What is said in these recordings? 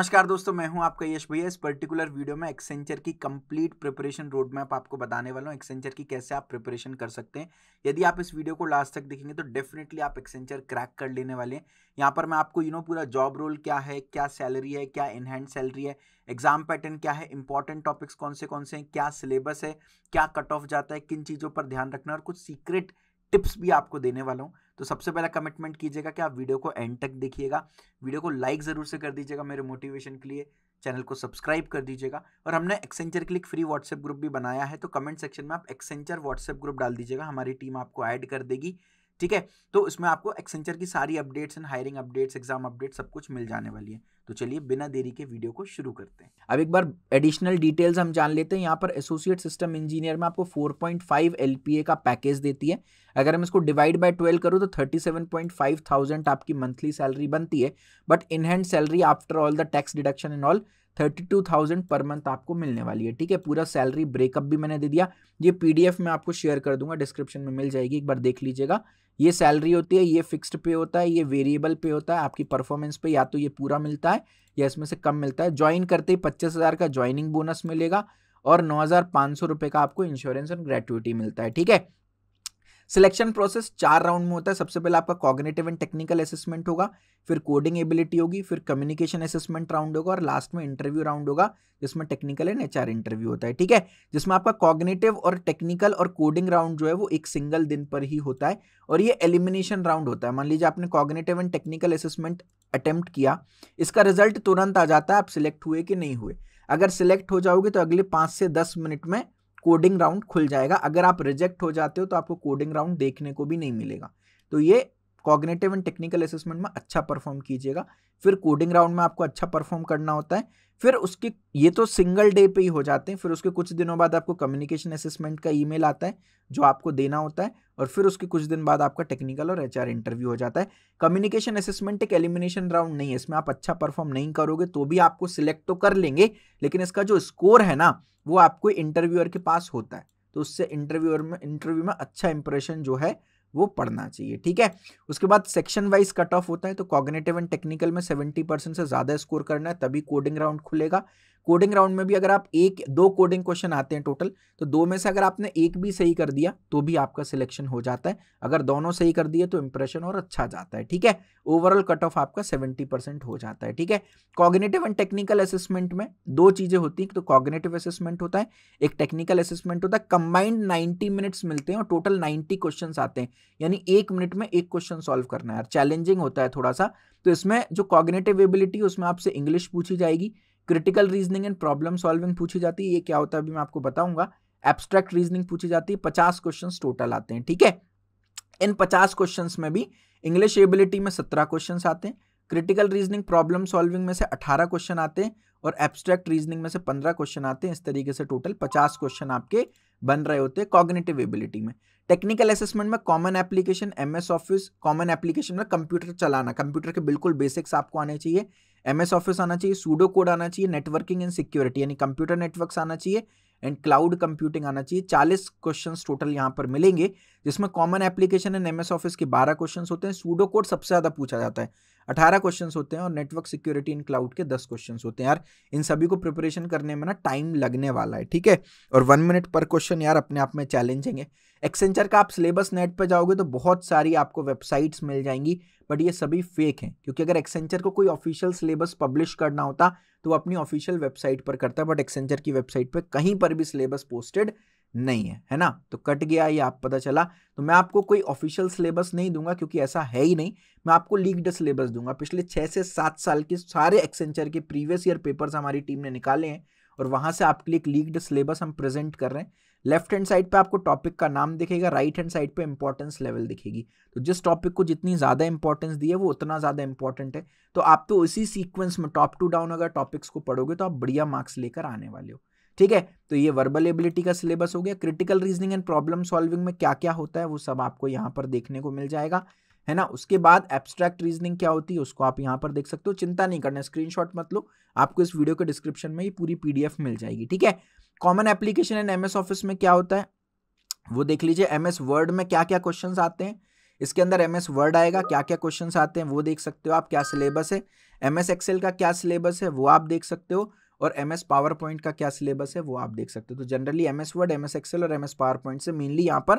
नमस्कार दोस्तों मैं हूं आपका यश भैया इस पर्टिकुलर वीडियो में एक्सेंचर की कंप्लीट प्रिपरेशन रोड मैप आपको बताने वाला हूं एक्सेंचर की कैसे आप प्रिपरेशन कर सकते हैं यदि आप इस वीडियो को लास्ट तक देखेंगे तो डेफिनेटली आप एक्सेंचर क्रैक कर लेने वाले हैं यहाँ पर मैं आपको यू नो पूरा जॉब रोल क्या है क्या सैलरी है क्या इनहैंड सैलरी है एग्जाम पैटर्न क्या है इंपॉर्टेंट टॉपिक्स कौन से कौन से हैं क्या सिलेबस है क्या कट ऑफ जाता है किन चीज़ों पर ध्यान रखना और कुछ सीक्रेट टिप्स भी आपको देने वाला हूँ तो सबसे पहला कमिटमेंट कीजिएगा कि आप वीडियो को एंड तक देखिएगा वीडियो को लाइक ज़रूर से कर दीजिएगा मेरे मोटिवेशन के लिए चैनल को सब्सक्राइब कर दीजिएगा और हमने Accenture click free WhatsApp group भी बनाया है तो कमेंट सेक्शन में आप एक्सेंचर व्हाट्सएप ग्रुप डाल दीजिएगा हमारी टीम आपको ऐड कर देगी ठीक है तो इसमें आपको एक्सेंचर की सारी updates and hiring updates exam update सब कुछ मिल जाने वाली है तो चलिए बिना देरी के वीडियो को शुरू करते हैं अब एक बार एडिशनल डिटेल्स हम जान लेते हैं यहाँ पर एसोसिएट सिस्टम इंजीनियर में आपको 4.5 एलपीए का पैकेज देती है अगर हम इसको डिवाइड बाय 12 करूँ तो 37.5 थाउजेंड आपकी मंथली सैलरी बनती है but in hand salary after all the tax deduction and all thirty two thousand per month आपको मिलने वाली है ठीक है पूरा सैलरी ब्रेकअप भी मैंने दे दिया ये पीडीएफ में आपको शेयर कर दूंगा डिस्क्रिप्शन में मिल जाएगी एक बार देख लीजिएगा ये सैलरी होती है ये फिक्स्ड पे होता है ये वेरिएबल पे होता है आपकी परफॉर्मेंस पे या तो ये पूरा मिलता है या इसमें से कम मिलता है ज्वाइन करते ही पच्चीस हज़ार का ज्वाइनिंग बोनस मिलेगा और नौ हज़ार पाँच सौ रुपये का आपको इंश्योरेंस और ग्रेचुटी मिलता है ठीक है सिलेक्शन प्रोसेस चार राउंड में होता है सबसे पहले आपका कॉग्नेटिव एंड टेक्निकल असेसमेंट होगा फिर कोडिंग एबिलिटी होगी फिर कम्युनिकेशन असेसमेंट राउंड होगा और लास्ट में इंटरव्यू राउंड होगा जिसमें टेक्निकल एंड एचआर इंटरव्यू होता है ठीक है जिसमें आपका कॉग्नेटिव और टेक्निकल और कोडिंग राउंड जो है वो एक सिंगल दिन पर ही होता है और ये एलिमिनेशन राउंड होता है मान लीजिए आपने cognitive and technical assessment attempt किया इसका रिजल्ट तुरंत आ जाता है आप सिलेक्ट हुए कि नहीं हुए अगर सिलेक्ट हो जाओगे तो अगले पाँच से दस मिनट में कोडिंग राउंड खुल जाएगा अगर आप रिजेक्ट हो जाते हो तो आपको कोडिंग राउंड देखने को भी नहीं मिलेगा तो ये कॉग्नेटिव एंड टेक्निकल असेसमेंट में अच्छा परफॉर्म कीजिएगा फिर कोडिंग राउंड में आपको अच्छा परफॉर्म करना होता है फिर उसके ये तो सिंगल डे पे ही हो जाते हैं फिर उसके कुछ दिनों बाद आपको कम्युनिकेशन असेसमेंट का ईमेल आता है जो आपको देना होता है और फिर उसके कुछ दिन बाद आपका टेक्निकल और एचआर इंटरव्यू हो जाता है कम्युनिकेशन असेसमेंट एक एलिमिनेशन राउंड नहीं है इसमें आप अच्छा परफॉर्म नहीं करोगे तो भी आपको सिलेक्ट तो कर लेंगे लेकिन इसका जो स्कोर है ना वो आपको इंटरव्यूअर के पास होता है तो उससे इंटरव्यूअर में इंटरव्यू में अच्छा इंप्रेशन जो है वो पढ़ना चाहिए ठीक है उसके बाद सेक्शन वाइज कट ऑफ होता है तो कॉग्नेटिव एंड टेक्निकल में 70 परसेंट से ज़्यादा स्कोर करना है तभी कोडिंग राउंड खुलेगा कोडिंग राउंड में भी अगर आप एक दो कोडिंग क्वेश्चन आते हैं टोटल तो दो में से अगर आपने एक भी सही कर दिया तो भी आपका सिलेक्शन हो जाता है अगर दोनों सही कर दिए तो इंप्रेशन और अच्छा जाता है ठीक है ओवरऑल कट ऑफ आपका सेवेंटी परसेंट हो जाता है ठीक है कॉग्नेटिव एंड टेक्निकल असेसमेंट में दो चीज़ें होती हैं तो कॉग्नेटिव असेसमेंट होता है एक टेक्निकल असेसमेंट होता है कंबाइंड नाइन्टी मिनट्स मिलते हैं और टोटल नाइन्टी क्वेश्चन आते हैं यानी एक मिनट में एक क्वेश्चन सॉल्व करना है चैलेंजिंग होता है थोड़ा सा तो इसमें जो कॉग्नेटिव एबिलिटी उसमें आपसे इंग्लिश पूछी जाएगी critical reasoning and problem solving पूछी जाती है ये क्या होता है अभी मैं आपको बताऊंगा एब्स्ट्रैक्ट रीजनिंग पूछी जाती है पचास क्वेश्चन टोटल आते हैं ठीक है इन पचास क्वेश्चन में भी इंग्लिश एबिलिटी में सत्रह क्वेश्चन आते हैं क्रिटिकल रीजनिंग प्रॉब्लम सॉल्विंग में से 18 क्वेश्चन आते हैं और एब्स्ट्रैक्ट रीजनिंग में से 15 क्वेश्चन आते हैं इस तरीके से टोटल 50 क्वेश्चन आपके बन रहे होते हैं कॉग्निटिव एबिलिटी में टेक्निकल असेसमेंट में common application M S office common application में कंप्यूटर चलाना कंप्यूटर के बिल्कुल बेसिक्स आपको आने चाहिए एम एस ऑफिस आना चाहिए सूडो कोड आना चाहिए नेटवर्किंग एंड सिक्योरिटी यानी कंप्यूटर नेटवर्क आना चाहिए एंड क्लाउड कंप्यूटिंग आना चाहिए चालीस क्वेश्चन टोटल यहाँ पर मिलेंगे जिसमें common application and M S office के बारह क्वेश्चन होते हैं सूडो कोड सबसे ज़्यादा पूछा जाता है अठारह क्वेश्चन होते हैं और नेटवर्क सिक्योरिटी इन क्लाउड के दस क्वेश्चन होते हैं यार इन सभी को प्रिपरेशन करने में ना टाइम लगने वाला है ठीक है और वन मिनट पर क्वेश्चन यार अपने आप में चैलेंजिंग है एक्सेंचर का आप सिलेबस नेट पर जाओगे तो बहुत सारी आपको वेबसाइट्स मिल जाएंगी बट ये सभी फेक हैं क्योंकि अगर एक्सेंचर को कोई ऑफिशियल सिलेबस पब्लिश करना होता तो वो अपनी ऑफिशियल वेबसाइट पर करता बट एक्सेंचर की वेबसाइट पर कहीं पर भी सिलेबस पोस्टेड नहीं है है ना तो कट गया ये आप पता चला तो मैं आपको कोई ऑफिशियल सिलेबस नहीं दूंगा क्योंकि ऐसा है ही नहीं मैं आपको लीग्ड सिलेबस दूंगा पिछले छः से सात साल के सारे एक्सेंचर के प्रीवियस ईयर पेपर्स हमारी टीम ने निकाले हैं और वहाँ से आपके लिए एक लीग्ड सिलेबस हम प्रेजेंट कर रहे हैं लेफ्ट हैंड साइड पे आपको टॉपिक का नाम दिखेगा राइट हैंड साइड पे इंपॉर्टेंस लेवल दिखेगी तो जिस टॉपिक को जितनी ज़्यादा इंपॉर्टेंस दी है वो उतना ज़्यादा इंपॉर्टेंट है तो आप तो इसी सीक्वेंस में टॉप टू डाउन अगर टॉपिक्स को पढ़ोगे तो आप बढ़िया मार्क्स लेकर आने वाले हो ठीक है तो ये वर्बल एबिलिटी का सिलेबस हो गया critical reasoning and problem solving में क्या क्या होता है वो सब आपको यहाँ पर देखने को मिल जाएगा है ना उसके बाद एब्स्ट्रैक्ट रीजनिंग क्या होती है उसको आप यहाँ पर देख सकते हो चिंता नहीं करना स्क्रीनशॉट मत लो आपको इस वीडियो के डिस्क्रिप्शन में ही पूरी पीडीएफ मिल जाएगी ठीक है common application and MS office में क्या होता है वो देख लीजिए एमएस वर्ड में क्या क्या क्वेश्चन आते हैं इसके अंदर एम एस वर्ड आएगा क्या क्या क्वेश्चन आते हैं वो देख सकते हो आप क्या सिलेबस है एम एस एक्सेल का क्या सिलेबस है वो आप देख सकते हो और एम एस पावर पॉइंट का क्या सिलेबस है वो आप देख सकते हो तो generally M S word M S excel और एम एस पावर पॉइंट से मेनली यहाँ पर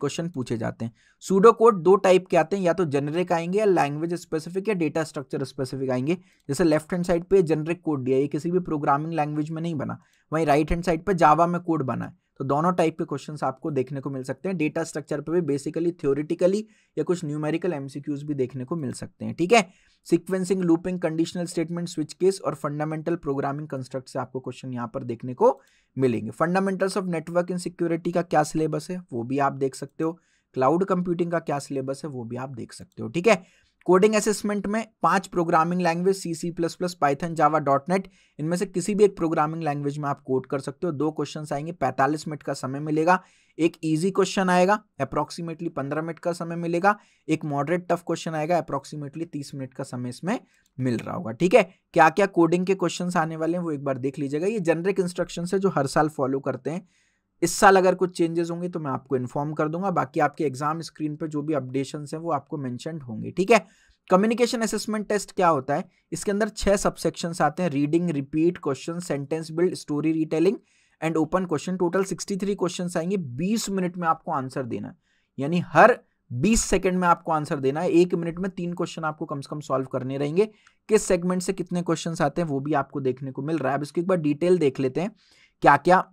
क्वेश्चन पूछे जाते हैं सूडो कोड दो टाइप के आते हैं या तो जेनरिक आएंगे या लैंग्वेज स्पेसिफिक या डेटा स्ट्रक्चर स्पेसिफिक आएंगे जैसे लेफ्ट हैंड साइड पे जेनरिक कोड दिया ये किसी भी प्रोग्रामिंग लैंग्वेज में नहीं बना वहीं राइट हैंड साइड पे जावा में कोड बना है तो दोनों टाइप के क्वेश्चन आपको देखने को मिल सकते हैं डेटा स्ट्रक्चर पर भी बेसिकली थ्योरिटिकली या कुछ न्यूमेरिकल एमसीक्यूज भी देखने को मिल सकते हैं ठीक है sequencing looping conditional statement switch case और फंडामेंटल प्रोग्रामिंग कंस्ट्रक्ट से आपको क्वेश्चन यहाँ पर देखने को मिलेंगे fundamentals of network in security का क्या सिलेबस है वो भी आप देख सकते हो क्लाउड कंप्यूटिंग का क्या सिलेबस है वो भी आप देख सकते हो ठीक है कोडिंग असेसमेंट में पांच programming language C C plus plus Python Java dot net इनमें से किसी भी एक प्रोग्रामिंग लैंग्वेज में आप कोड कर सकते हो दो क्वेश्चन आएंगे पैंतालीस मिनट का समय मिलेगा एक इजी क्वेश्चन आएगा अप्रोक्सीमेटली पंद्रह मिनट का समय मिलेगा एक मॉडरेट टफ क्वेश्चन आएगा अप्रोक्सीमेटली तीस मिनट का समय इसमें मिल रहा होगा ठीक है क्या क्या कोडिंग के क्वेश्चन आने वाले हैं वो एक बार देख लीजिएगा ये जनरिक इंस्ट्रक्शन है जो हर साल फॉलो करते हैं इस साल अगर कुछ चेंजेस होंगे तो मैं आपको इन्फॉर्म कर दूंगा बाकी आपके एग्जाम स्क्रीन पर जो भी अपडेशन है वो आपको मैंशन होंगे ठीक है कम्युनिकेशन असेसमेंट टेस्ट क्या होता है इसके अंदर छह सबसेक्शन आते हैं reading repeat question sentence build story retelling and open question total 63 question आएंगे 20 मिनट में आपको आंसर देना है यानी हर 20 सेकंड में आपको आंसर देना है एक मिनट में तीन क्वेश्चन आपको कम से कम सॉल्व करने रहेंगे किस सेगमेंट से कितने क्वेश्चन आते हैं वो भी आपको देखने को मिल रहा है अब इसको एक बार डिटेल देख लेते हैं क्या क्या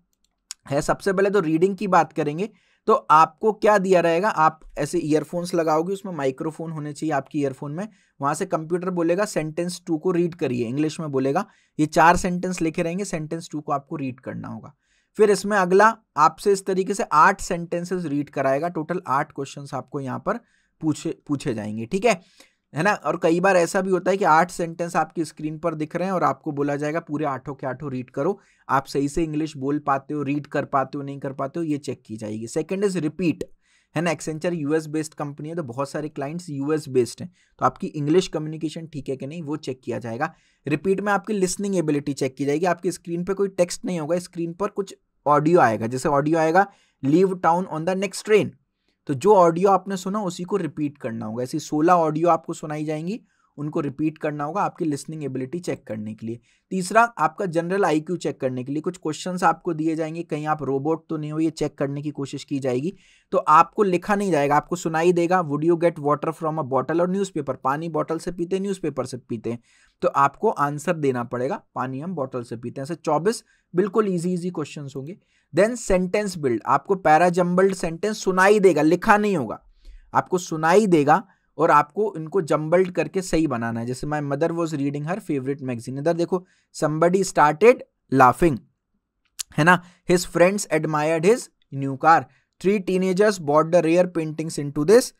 है सबसे पहले तो रीडिंग की बात करेंगे तो आपको क्या दिया रहेगा आप ऐसे ईयरफोन्स लगाओगे उसमें माइक्रोफोन होने चाहिए आपकी ईयरफोन में वहां से कंप्यूटर बोलेगा सेंटेंस टू को रीड करिए इंग्लिश में बोलेगा ये चार सेंटेंस लिखे रहेंगे सेंटेंस टू को आपको रीड करना होगा फिर इसमें अगला आपसे इस तरीके से आठ सेंटेंसेस रीड कराएगा टोटल आठ क्वेश्चन आपको यहाँ पर पूछे पूछे जाएंगे ठीक है है ना और कई बार ऐसा भी होता है कि आठ सेंटेंस आपकी स्क्रीन पर दिख रहे हैं और आपको बोला जाएगा पूरे आठों के आठों रीड करो आप सही से इंग्लिश बोल पाते हो रीड कर पाते हो नहीं कर पाते हो ये चेक की जाएगी सेकेंड इज रिपीट है ना एक्सेंचर यूएस बेस्ड कंपनी है तो बहुत सारे क्लाइंट्स यूएस बेस्ड हैं तो आपकी इंग्लिश कम्युनिकेशन ठीक है कि नहीं वो चेक किया जाएगा रिपीट में आपकी लिसनिंग एबिलिटी चेक की जाएगी आपकी स्क्रीन पर कोई टेक्स्ट नहीं होगा स्क्रीन पर कुछ ऑडियो आएगा जैसे ऑडियो आएगा leave town on the next train तो जो ऑडियो आपने सुना उसी को रिपीट करना होगा ऐसी सोलह ऑडियो आपको सुनाई जाएंगी उनको रिपीट करना होगा आपकी लिसनिंग एबिलिटी चेक करने के लिए तीसरा आपका जनरल आईक्यू चेक करने के लिए कुछ क्वेश्चन आपको दिए जाएंगे कहीं आप रोबोट तो नहीं हो ये चेक करने की कोशिश की जाएगी तो आपको लिखा नहीं जाएगा आपको सुनाई देगा would you get water from a bottle और न्यूज़पेपर पानी बॉटल से पीते हैं पेपर से पीते हैं तो आपको आंसर देना पड़ेगा पानी हम बॉटल से पीते हैं ऐसे चौबीस बिल्कुल ईजी ईजी क्वेश्चन होंगे देन सेंटेंस बिल्ड आपको पैराजम्बल्ड सेंटेंस सुनाई देगा लिखा नहीं होगा आपको सुनाई देगा और आपको इनको जम्बल्ड करके सही बनाना है जैसे my mother was reading her favourite magazine इधर देखो समबडी स्टार्टेड लाफिंग है ना his friends admired his new car three teenagers bought the rare paintings into this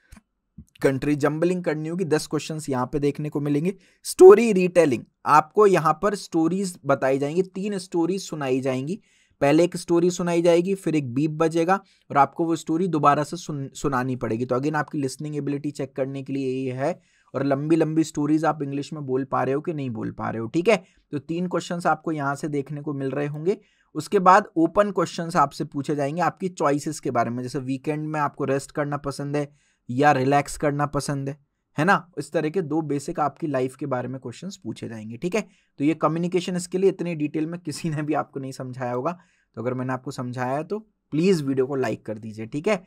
country jumbling करनी होगी दस क्वेश्चन यहाँ पे देखने को मिलेंगे स्टोरी रीटेलिंग आपको यहाँ पर स्टोरीज बताई जाएंगी तीन स्टोरीज सुनाई जाएंगी पहले एक स्टोरी सुनाई जाएगी फिर एक बीप बजेगा और आपको वो स्टोरी दोबारा से सुन सुनानी पड़ेगी तो अगेन आपकी लिसनिंग एबिलिटी चेक करने के लिए यही है और लंबी लंबी स्टोरीज आप इंग्लिश में बोल पा रहे हो कि नहीं बोल पा रहे हो ठीक है तो तीन क्वेश्चन आपको यहाँ से देखने को मिल रहे होंगे उसके बाद ओपन क्वेश्चन आपसे पूछे जाएंगे आपकी चॉइसिस के बारे में जैसे वीकेंड में आपको रेस्ट करना पसंद है या रिलैक्स करना पसंद है है ना इस तरह के दो बेसिक आपकी लाइफ के बारे में क्वेश्चंस पूछे जाएंगे ठीक है तो ये कम्युनिकेशन इसके लिए इतनी डिटेल में किसी ने भी आपको नहीं समझाया होगा तो अगर मैंने आपको समझाया तो प्लीज़ वीडियो को लाइक कर दीजिए ठीक है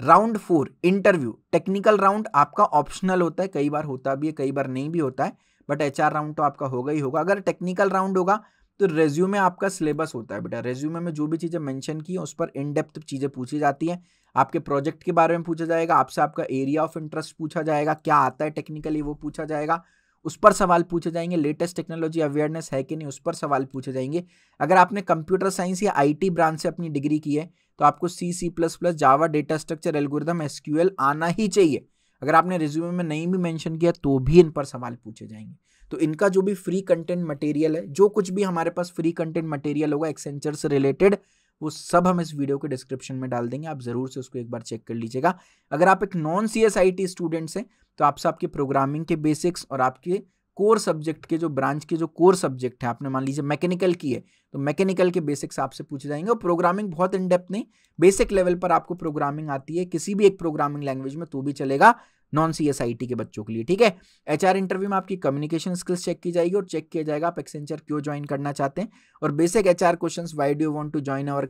round four interview technical round आपका ऑप्शनल होता है कई बार होता भी है कई बार नहीं भी होता है बट एच राउंड तो आपका होगा ही होगा अगर टेक्निकल राउंड होगा तो रेज्यूमे आपका सिलेबस होता है बेटा रेज्यूमे में जो भी चीज़ें मेंशन की उस पर इन डेप्थ चीज़ें पूछी जाती हैं आपके प्रोजेक्ट के बारे में पूछा जाएगा आपसे आपका एरिया ऑफ इंटरेस्ट पूछा जाएगा क्या आता है टेक्निकली वो पूछा जाएगा उस पर सवाल पूछे जाएंगे लेटेस्ट टेक्नोलॉजी अवेयरनेस है कि नहीं उस पर सवाल पूछे जाएंगे अगर आपने कंप्यूटर साइंस या आईटी ब्रांच से अपनी डिग्री की है तो आपको C C plus plus Java data structure algorithm SQL आना ही चाहिए अगर आपने रिज्यूमे में नहीं भी मेंशन किया तो भी इन पर सवाल पूछे जाएंगे तो इनका जो भी फ्री कंटेंट मटेरियल है जो कुछ भी हमारे पास फ्री कंटेंट मटेरियल होगा एक्सेंचर से रिलेटेड वो सब हम इस वीडियो के डिस्क्रिप्शन में डाल देंगे आप ज़रूर से उसको एक बार चेक कर लीजिएगा अगर आप एक non C S I T students हैं तो आपसे आपके प्रोग्रामिंग के बेसिक्स और आपके कोर सब्जेक्ट के जो ब्रांच के जो कोर सब्जेक्ट है आपने मान लीजिए मैकेनिकल की है तो मैकेनिकल के बेसिक्स आपसे पूछे जाएंगे और प्रोग्रामिंग बहुत इनडेप्थ नहीं बेसिक लेवल पर आपको प्रोग्रामिंग आती है किसी भी एक प्रोग्रामिंग लैंग्वेज में तो भी चलेगा नॉन सी के बच्चों के लिए ठीक है एच इंटरव्यू में आपकी कम्युनिकेशन स्किल्स चेक की जाएगी और चेक किया जाएगा आप एक्सेंचर क्यों ज्वाइन करना चाहते हैं और basic H R question why do want to join our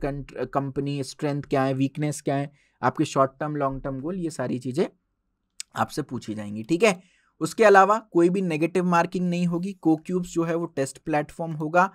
company strength क्या है वीकनेस क्या है आपके short term long term goal ये सारी चीज़ें आपसे पूछी जाएंगी ठीक है उसके अलावा कोई भी नेगेटिव मार्किंग नहीं होगी को क्यूब्स जो है वो टेस्ट प्लेटफॉर्म होगा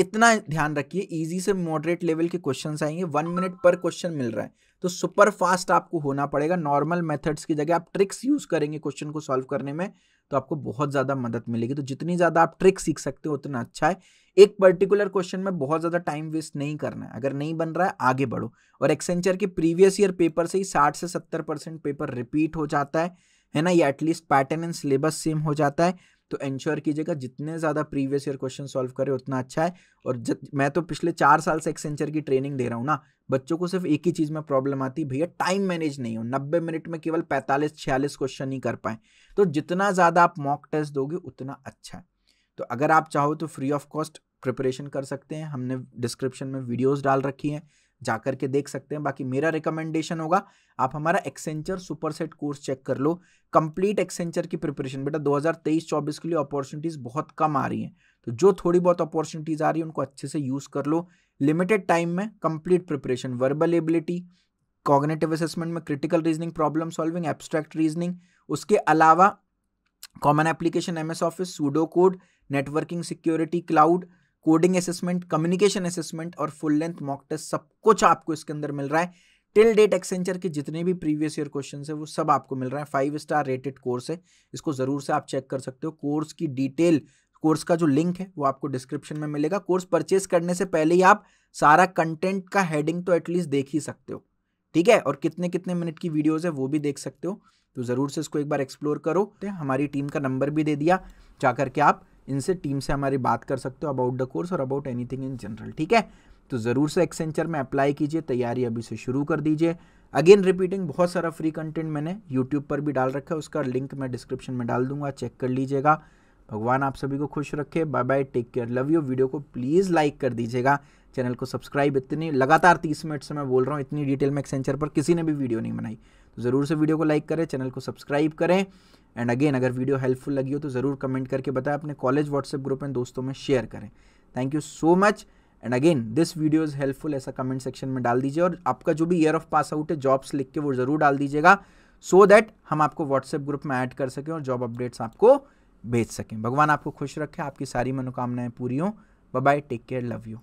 इतना ध्यान रखिए इजी से मॉडरेट लेवल के क्वेश्चंस आएंगे वन मिनट पर क्वेश्चन मिल रहा है तो सुपर फास्ट आपको होना पड़ेगा नॉर्मल मेथड्स की जगह आप ट्रिक्स यूज करेंगे क्वेश्चन को सॉल्व करने में तो आपको बहुत ज़्यादा मदद मिलेगी तो जितनी ज़्यादा आप ट्रिक सीख सकते हो उतना अच्छा है एक पर्टिकुलर क्वेश्चन में बहुत ज़्यादा टाइम वेस्ट नहीं करना है अगर नहीं बन रहा है आगे बढ़ो और एक्सेंचर के प्रीवियस ईयर पेपर से ही साठ से सत्तर परसेंट पेपर रिपीट हो जाता है है ना ये at least pattern and syllabus same हो जाता है तो इंश्योर कीजिएगा जितने ज़्यादा प्रीवियस ईयर क्वेश्चन सॉल्व करें उतना अच्छा है और जब मैं तो पिछले चार साल से एक्सेंचर की ट्रेनिंग दे रहा हूँ ना बच्चों को सिर्फ एक ही चीज़ में प्रॉब्लम आती है भैया टाइम मैनेज नहीं हो नब्बे मिनट में केवल पैंतालीस छियालीस क्वेश्चन नहीं कर पाए तो जितना ज़्यादा आप मॉक टेस्ट दोगे उतना अच्छा है तो अगर आप चाहो तो फ्री ऑफ कॉस्ट प्रिपरेशन कर सकते हैं हमने डिस्क्रिप्शन में वीडियोज डाल रखी हैं जाकर के देख सकते हैं बाकी मेरा रिकमेंडेशन होगा आप हमारा एक्सेंचर सुपरसेट कोर्स चेक कर लो कंप्लीट एक्सेंचर की प्रिपरेशन बेटा 2023-24 के लिए अपॉर्चुनिटीज़ बहुत कम आ रही हैं तो जो थोड़ी बहुत अपॉर्चुनिटीज़ आ रही है उनको अच्छे से यूज़ कर लो लिमिटेड टाइम में complete preparation verbal ability cognitive assessment में critical reasoning problem solving abstract reasoning उसके अलावा common applications office pseudo code networking security cloud coding assessment communication assessment और फुल लेंथ मॉक टेस्ट सब कुछ आपको इसके अंदर मिल रहा है टिल डेट एक्सेंचर के जितने भी प्रीवियस ईयर क्वेश्चन है वो सब आपको मिल रहा है फाइव स्टार रेटेड कोर्स है इसको ज़रूर से आप चेक कर सकते हो कोर्स की डिटेल कोर्स का जो लिंक है वो आपको डिस्क्रिप्शन में मिलेगा कोर्स परचेज करने से पहले ही आप सारा कंटेंट का हेडिंग तो एटलीस्ट देख ही सकते हो ठीक है और कितने कितने मिनट की वीडियोज़ है वो भी देख सकते हो तो ज़रूर से इसको एक बार एक्सप्लोर करो हमारी टीम का नंबर भी दे दिया जा करके आप इनसे टीम से हमारी बात कर सकते हो अबाउट द कोर्स और अबाउट एनीथिंग इन जनरल ठीक है तो ज़रूर से एक्सेंचर में अप्लाई कीजिए तैयारी अभी से शुरू कर दीजिए अगेन रिपीटिंग बहुत सारा फ्री कंटेंट मैंने यूट्यूब पर भी डाल रखा है उसका लिंक मैं डिस्क्रिप्शन में डाल दूंगा चेक कर लीजिएगा भगवान आप सभी को खुश रखे bye bye take care love you video को प्लीज़ लाइक कर दीजिएगा चैनल को सब्सक्राइब इतनी लगातार तीस मिनट से मैं बोल रहा हूँ इतनी डिटेल में एक्सेंचर पर किसी ने भी वीडियो नहीं बनाई तो ज़रूर से वीडियो को लाइक करें चैनल को सब्सक्राइब करें एंड अगेन अगर वीडियो हेल्पफुल लगी हो तो ज़रूर कमेंट करके बताएं अपने कॉलेज व्हाट्सएप ग्रुप में दोस्तों में शेयर करें thank you so much and again this video is helpful ऐसा कमेंट सेक्शन में डाल दीजिए और आपका जो भी ईयर ऑफ पास आउट है जॉब्स लिख के वो ज़रूर डाल दीजिएगा सो so दैट हम आपको व्हाट्सएप ग्रुप में ऐड कर सकें और जॉब अपडेट्स आपको भेज सकें भगवान आपको खुश रखें आपकी सारी मनोकामनाएं पूरी हों bye take care love you